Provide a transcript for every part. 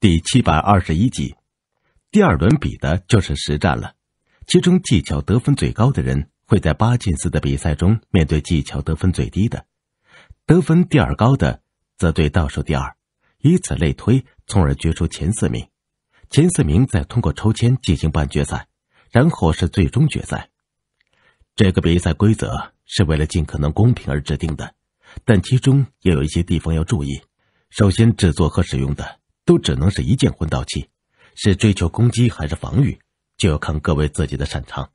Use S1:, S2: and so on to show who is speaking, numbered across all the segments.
S1: 第七百二十一集，第二轮比的就是实战了。其中技巧得分最高的人会在八进四的比赛中面对技巧得分最低的，得分第二高的则对倒数第二，以此类推，从而决出前四名。前四名再通过抽签进行半决赛，然后是最终决赛。这个比赛规则是为了尽可能公平而制定的，但其中也有一些地方要注意。首先，制作和使用的。都只能是一件魂导器，是追求攻击还是防御，就要看各位自己的擅长。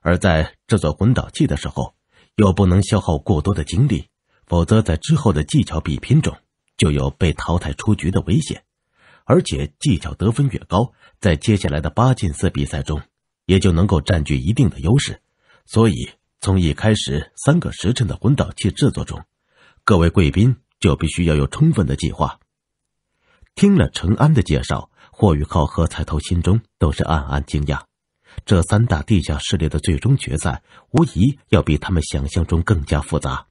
S1: 而在制作魂导器的时候，又不能消耗过多的精力，否则在之后的技巧比拼中，就有被淘汰出局的危险。而且技巧得分越高，在接下来的八进四比赛中，也就能够占据一定的优势。所以从一开始三个时辰的魂导器制作中，各位贵宾就必须要有充分的计划。听了陈安的介绍，霍宇浩和彩头心中都是暗暗惊讶。这三大地下势力的最终决赛，无疑要比他们想象中更加复杂。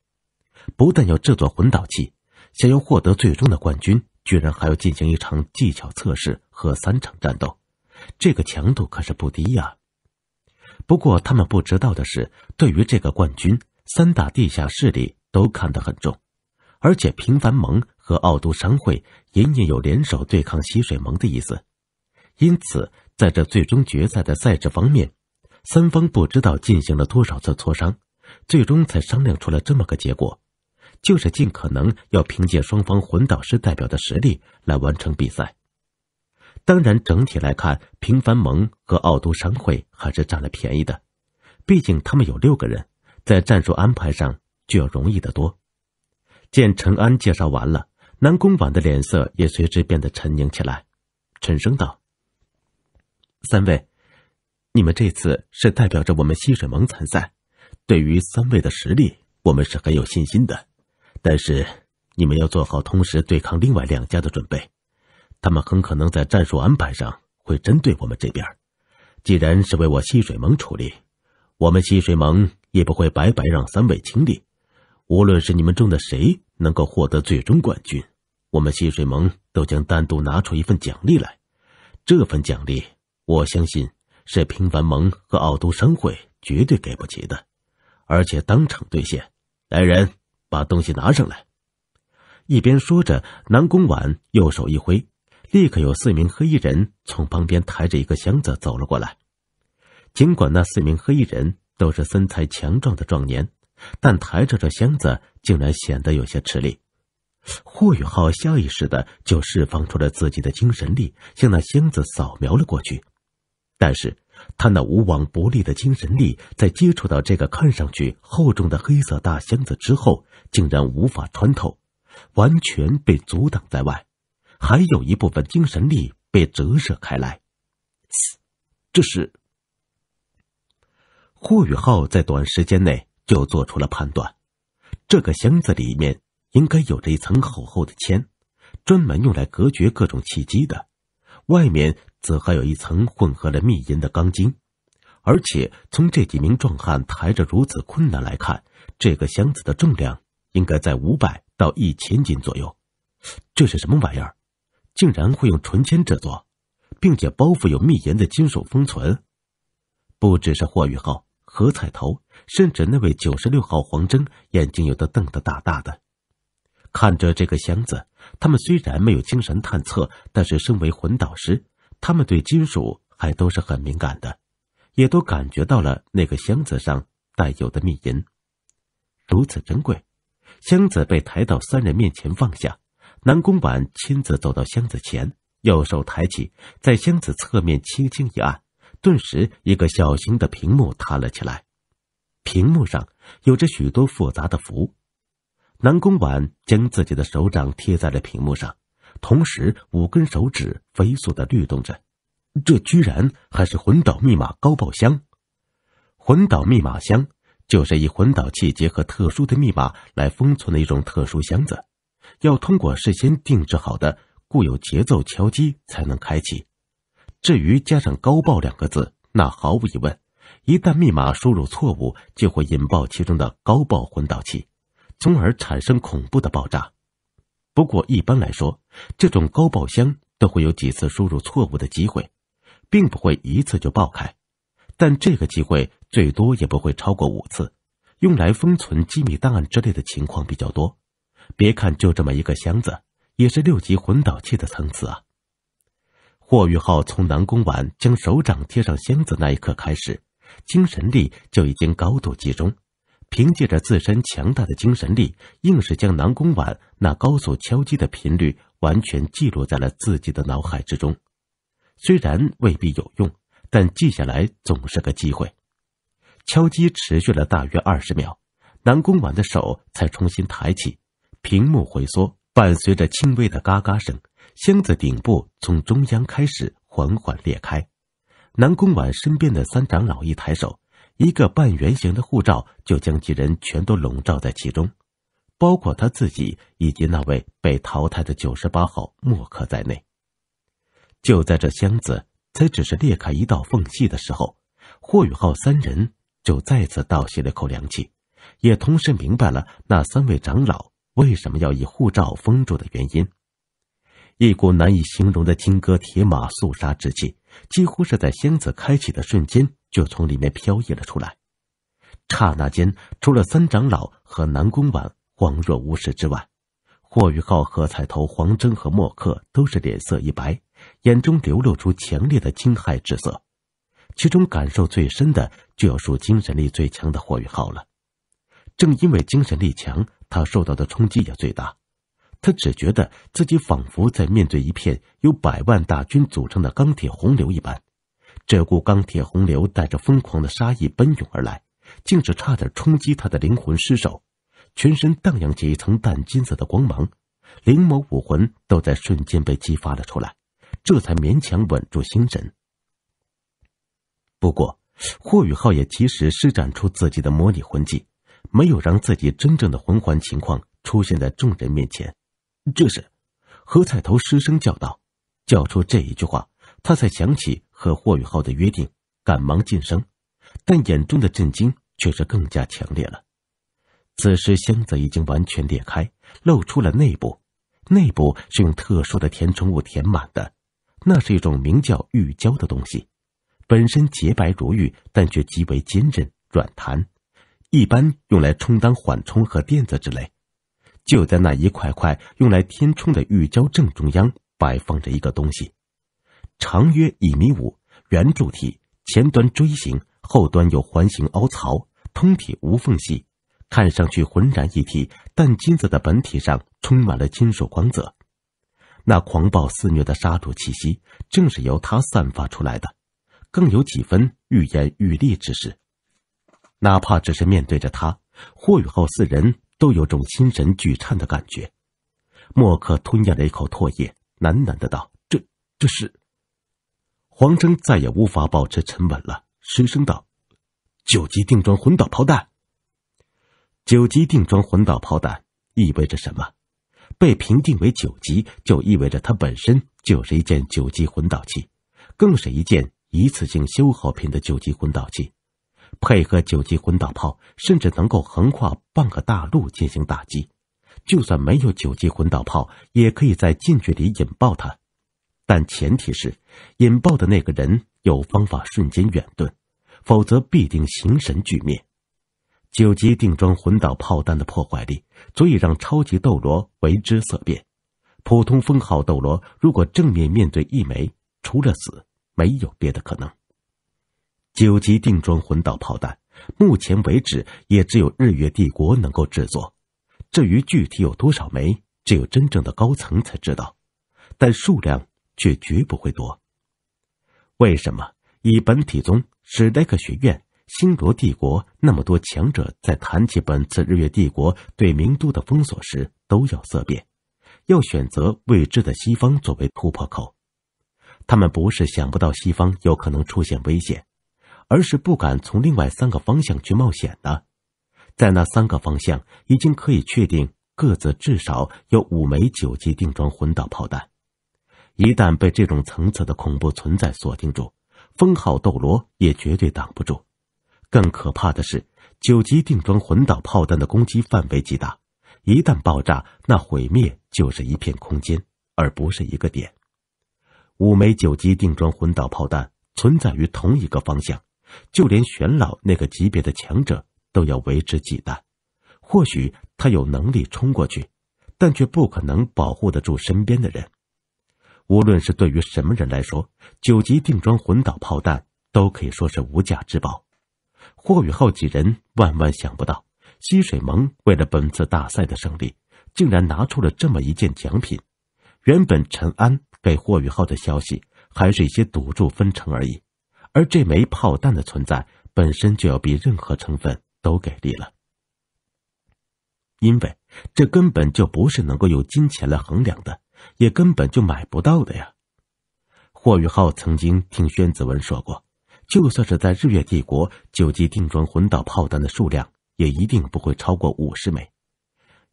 S1: 不但要制作魂导器，想要获得最终的冠军，居然还要进行一场技巧测试和三场战斗，这个强度可是不低呀。不过他们不知道的是，对于这个冠军，三大地下势力都看得很重，而且平凡盟。和奥都商会隐隐有联手对抗吸水盟的意思，因此在这最终决赛的赛制方面，三方不知道进行了多少次磋商，最终才商量出了这么个结果，就是尽可能要凭借双方魂导师代表的实力来完成比赛。当然，整体来看，平凡盟和奥都商会还是占了便宜的，毕竟他们有六个人，在战术安排上就要容易得多。见陈安介绍完了。南宫婉的脸色也随之变得沉凝起来，沉声道：“三位，你们这次是代表着我们西水盟参赛，对于三位的实力，我们是很有信心的。但是，你们要做好同时对抗另外两家的准备，他们很可能在战术安排上会针对我们这边。既然是为我西水盟出力，我们西水盟也不会白白让三位轻力。”无论是你们中的谁能够获得最终冠军。”我们溪水盟都将单独拿出一份奖励来，这份奖励，我相信是平凡盟和奥都商会绝对给不起的，而且当场兑现。来人，把东西拿上来！一边说着，南宫婉右手一挥，立刻有四名黑衣人从旁边抬着一个箱子走了过来。尽管那四名黑衣人都是身材强壮的壮年，但抬着这箱子竟然显得有些吃力。霍宇浩下意识的就释放出了自己的精神力，向那箱子扫描了过去。但是，他那无往不利的精神力，在接触到这个看上去厚重的黑色大箱子之后，竟然无法穿透，完全被阻挡在外，还有一部分精神力被折射开来。这是霍宇浩在短时间内就做出了判断：这个箱子里面。应该有着一层厚厚的铅，专门用来隔绝各种契机的。外面则还有一层混合了密银的钢筋，而且从这几名壮汉抬着如此困难来看，这个箱子的重量应该在五百到一千斤左右。这是什么玩意儿？竟然会用纯铅制作，并且包覆有密银的金属封存。不只是霍宇浩、何彩头，甚至那位九十六号黄峥，眼睛有的瞪得大大的。看着这个箱子，他们虽然没有精神探测，但是身为魂导师，他们对金属还都是很敏感的，也都感觉到了那个箱子上带有的秘银，如此珍贵。箱子被抬到三人面前放下，南宫婉亲自走到箱子前，右手抬起，在箱子侧面轻轻一按，顿时一个小型的屏幕弹了起来，屏幕上有着许多复杂的符。南宫婉将自己的手掌贴在了屏幕上，同时五根手指飞速的律动着。这居然还是魂导密码高爆箱。魂导密码箱就是以魂导器结合特殊的密码来封存的一种特殊箱子，要通过事先定制好的固有节奏敲击才能开启。至于加上“高爆”两个字，那毫无疑问，一旦密码输入错误，就会引爆其中的高爆魂导器。从而产生恐怖的爆炸。不过一般来说，这种高爆箱都会有几次输入错误的机会，并不会一次就爆开。但这个机会最多也不会超过五次。用来封存机密档案之类的情况比较多。别看就这么一个箱子，也是六级混导器的层次啊。霍玉浩从南宫婉将手掌贴上箱子那一刻开始，精神力就已经高度集中。凭借着自身强大的精神力，硬是将南宫婉那高速敲击的频率完全记录在了自己的脑海之中。虽然未必有用，但记下来总是个机会。敲击持续了大约二十秒，南宫婉的手才重新抬起，屏幕回缩，伴随着轻微的嘎嘎声，箱子顶部从中央开始缓缓裂开。南宫婉身边的三长老一抬手。一个半圆形的护照就将几人全都笼罩在其中，包括他自己以及那位被淘汰的九十八号默克在内。就在这箱子才只是裂开一道缝隙的时候，霍雨浩三人就再次倒吸了口凉气，也同时明白了那三位长老为什么要以护照封住的原因。一股难以形容的金戈铁马、肃杀之气，几乎是在箱子开启的瞬间。就从里面飘逸了出来，刹那间，除了三长老和南宫婉恍若无事之外，霍雨浩和彩头、黄峥和莫克都是脸色一白，眼中流露出强烈的惊骇之色。其中感受最深的，就要数精神力最强的霍雨浩了。正因为精神力强，他受到的冲击也最大。他只觉得自己仿佛在面对一片由百万大军组成的钢铁洪流一般。这股钢铁洪流带着疯狂的杀意奔涌而来，竟是差点冲击他的灵魂失首，全身荡漾起一层淡金色的光芒，灵魔武魂都在瞬间被激发了出来，这才勉强稳住心神。不过，霍雨浩也及时施展出自己的模拟魂技，没有让自己真正的魂环情况出现在众人面前。这时，何彩头失声叫道：“叫出这一句话，他才想起。”和霍雨浩的约定，赶忙晋升，但眼中的震惊却是更加强烈了。此时箱子已经完全裂开，露出了内部，内部是用特殊的填充物填满的，那是一种名叫玉胶的东西，本身洁白如玉，但却极为坚韧软弹，一般用来充当缓冲和垫子之类。就在那一块块用来填充的玉胶正中央，摆放着一个东西。长约一米五，圆柱体，前端锥形，后端有环形凹槽，通体无缝隙，看上去浑然一体。但金子的本体上充满了金属光泽，那狂暴肆虐的杀戮气息正是由它散发出来的，更有几分愈演愈烈之势。哪怕只是面对着他，霍雨浩四人都有种心神俱颤的感觉。莫克吞咽了一口唾液，喃喃的道：“这，这是。”黄峥再也无法保持沉稳了，失声道：“九级定装魂导炮弹。”九级定装魂导炮弹意味着什么？被评定为九级，就意味着它本身就是一件九级魂导器，更是一件一次性修好品的九级魂导器。配合九级魂导炮，甚至能够横跨半个大陆进行打击。就算没有九级魂导炮，也可以在近距离引爆它。但前提是，引爆的那个人有方法瞬间远遁，否则必定形神俱灭。九级定装魂导炮弹的破坏力足以让超级斗罗为之色变，普通封号斗罗如果正面面对一枚，除了死没有别的可能。九级定装魂导炮弹，目前为止也只有日月帝国能够制作，至于具体有多少枚，只有真正的高层才知道，但数量。却绝不会多。为什么以本体宗、史莱克学院、星罗帝国那么多强者，在谈起本次日月帝国对明都的封锁时，都要色变，要选择未知的西方作为突破口？他们不是想不到西方有可能出现危险，而是不敢从另外三个方向去冒险的。在那三个方向，已经可以确定各自至少有五枚九级定装魂导炮弹。一旦被这种层次的恐怖存在锁定住，封号斗罗也绝对挡不住。更可怕的是，九级定装魂导炮弹的攻击范围极大，一旦爆炸，那毁灭就是一片空间，而不是一个点。五枚九级定装魂导炮弹存在于同一个方向，就连玄老那个级别的强者都要为之忌惮。或许他有能力冲过去，但却不可能保护得住身边的人。无论是对于什么人来说，九级定装魂导炮弹都可以说是无价之宝。霍宇浩几人万万想不到，西水盟为了本次大赛的胜利，竟然拿出了这么一件奖品。原本陈安给霍宇浩的消息还是一些赌注分成而已，而这枚炮弹的存在本身就要比任何成分都给力了，因为这根本就不是能够用金钱来衡量的。也根本就买不到的呀。霍宇浩曾经听宣子文说过，就算是在日月帝国，九级定装魂导炮弹的数量也一定不会超过五十枚，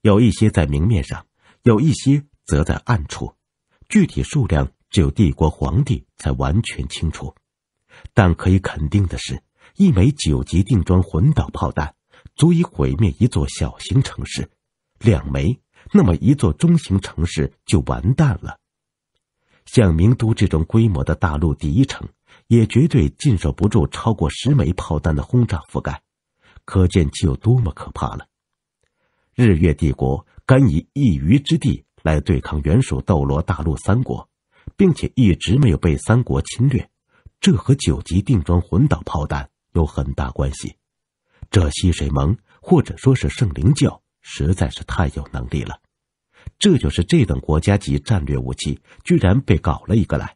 S1: 有一些在明面上，有一些则在暗处，具体数量只有帝国皇帝才完全清楚。但可以肯定的是，一枚九级定装魂导炮弹足以毁灭一座小型城市，两枚。那么一座中型城市就完蛋了。像名都这种规模的大陆第一城，也绝对经受不住超过十枚炮弹的轰炸覆盖，可见其有多么可怕了。日月帝国敢以一隅之地来对抗原属斗罗大陆三国，并且一直没有被三国侵略，这和九级定装魂导炮弹有很大关系。这吸水盟，或者说是圣灵教。实在是太有能力了，这就是这等国家级战略武器居然被搞了一个来，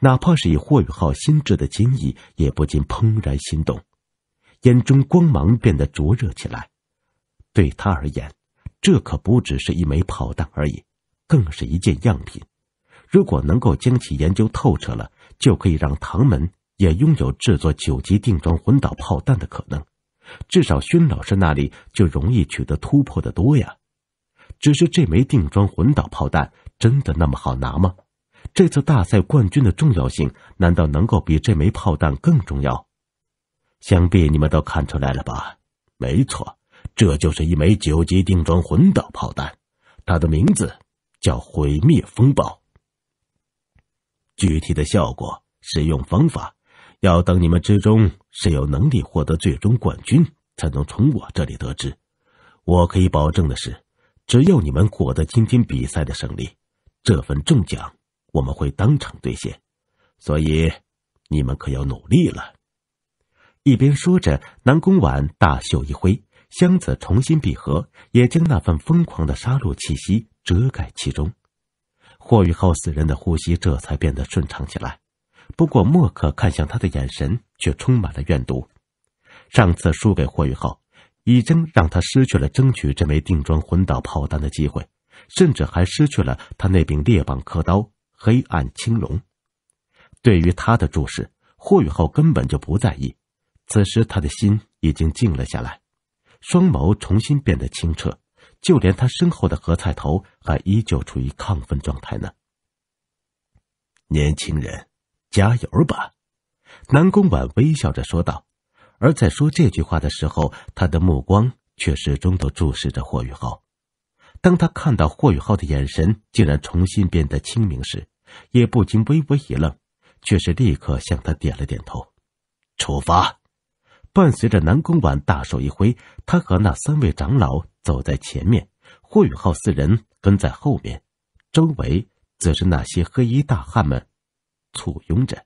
S1: 哪怕是以霍宇浩心智的金毅，也不禁怦然心动，眼中光芒变得灼热起来。对他而言，这可不只是一枚炮弹而已，更是一件样品。如果能够将其研究透彻了，就可以让唐门也拥有制作九级定装混导炮弹的可能。至少，宣老师那里就容易取得突破的多呀。只是这枚定装魂导炮弹真的那么好拿吗？这次大赛冠军的重要性，难道能够比这枚炮弹更重要？想必你们都看出来了吧？没错，这就是一枚九级定装魂导炮弹，它的名字叫毁灭风暴。具体的效果、使用方法。要等你们之中谁有能力获得最终冠军，才能从我这里得知。我可以保证的是，只要你们获得今天比赛的胜利，这份重奖我们会当场兑现。所以，你们可要努力了。一边说着，南宫婉大袖一挥，箱子重新闭合，也将那份疯狂的杀戮气息遮盖其中。霍雨浩四人的呼吸这才变得顺畅起来。不过，莫克看向他的眼神却充满了怨毒。上次输给霍雨浩，已经让他失去了争取这枚定装魂导炮弹的机会，甚至还失去了他那柄猎棒刻刀——黑暗青龙。对于他的注视，霍雨浩根本就不在意。此时，他的心已经静了下来，双眸重新变得清澈，就连他身后的何菜头还依旧处于亢奋状态呢。年轻人。加油吧，南宫婉微笑着说道。而在说这句话的时候，他的目光却始终都注视着霍雨浩。当他看到霍雨浩的眼神竟然重新变得清明时，也不禁微微一愣，却是立刻向他点了点头。出发！伴随着南宫婉大手一挥，他和那三位长老走在前面，霍雨浩四人跟在后面，周围则是那些黑衣大汉们。簇拥着。